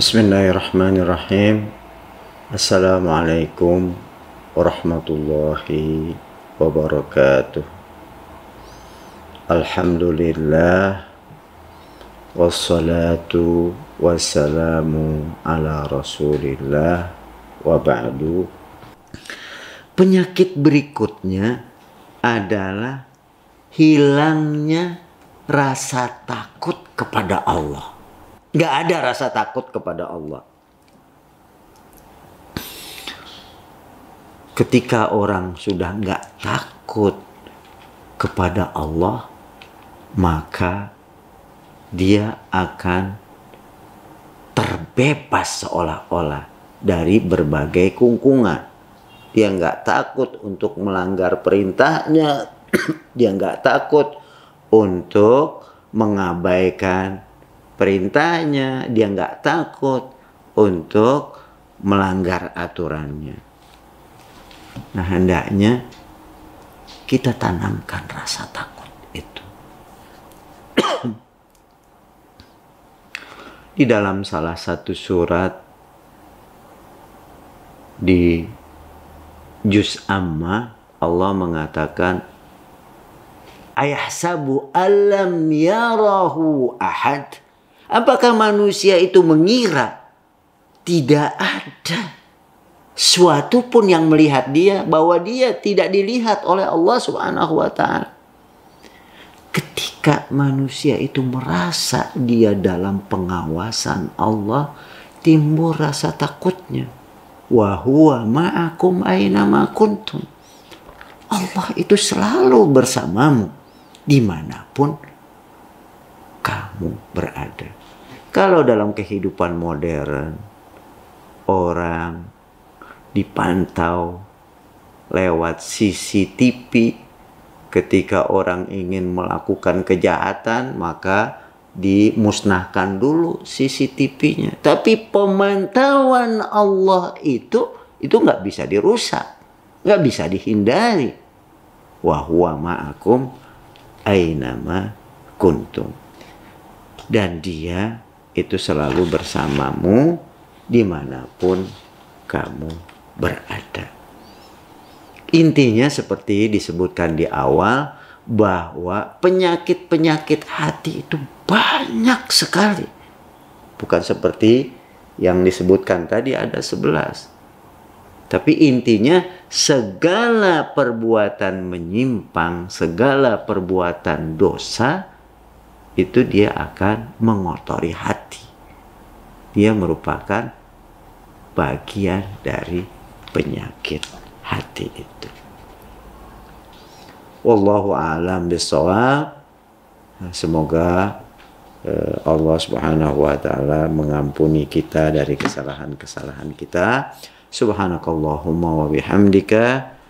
Bismillahirrahmanirrahim. Assalamualaikum warahmatullahi wabarakatuh. Alhamdulillah wassalatu wassalamu ala Rasulillah wa ba'du. Penyakit berikutnya adalah hilangnya rasa takut kepada Allah Gak ada rasa takut kepada Allah. Ketika orang sudah gak takut kepada Allah, maka dia akan terbebas seolah-olah dari berbagai kungkungan. Dia nggak takut untuk melanggar perintahnya, dia nggak takut untuk mengabaikan perintahnya, dia nggak takut untuk melanggar aturannya. Nah hendaknya kita tanamkan rasa takut itu. di dalam salah satu surat di Juz Amma Allah mengatakan Ayah sabu alam yarahu ahad Apakah manusia itu mengira tidak ada suatu pun yang melihat dia bahwa dia tidak dilihat oleh Allah Subhanahu wa taala. Ketika manusia itu merasa dia dalam pengawasan Allah, timbul rasa takutnya. Wa huwa ma'akum aina ma kuntum. Allah itu selalu bersamamu dimanapun kamu berada. Kalau dalam kehidupan modern, orang dipantau lewat CCTV ketika orang ingin melakukan kejahatan maka dimusnahkan dulu CCTV-nya. Tapi pemantauan Allah itu itu nggak bisa dirusak, nggak bisa dihindari. Wahuwa ma'akum ainama kuntum dan dia itu selalu bersamamu dimanapun kamu berada. Intinya seperti disebutkan di awal bahwa penyakit-penyakit hati itu banyak sekali. Bukan seperti yang disebutkan tadi ada sebelas. Tapi intinya segala perbuatan menyimpang, segala perbuatan dosa itu dia akan mengotori hati. Dia merupakan bagian dari penyakit hati itu. Wallahu a'lam bishawab. Semoga eh, Allah Subhanahu wa taala mengampuni kita dari kesalahan-kesalahan kita. Subhanakallahumma wa bihamdika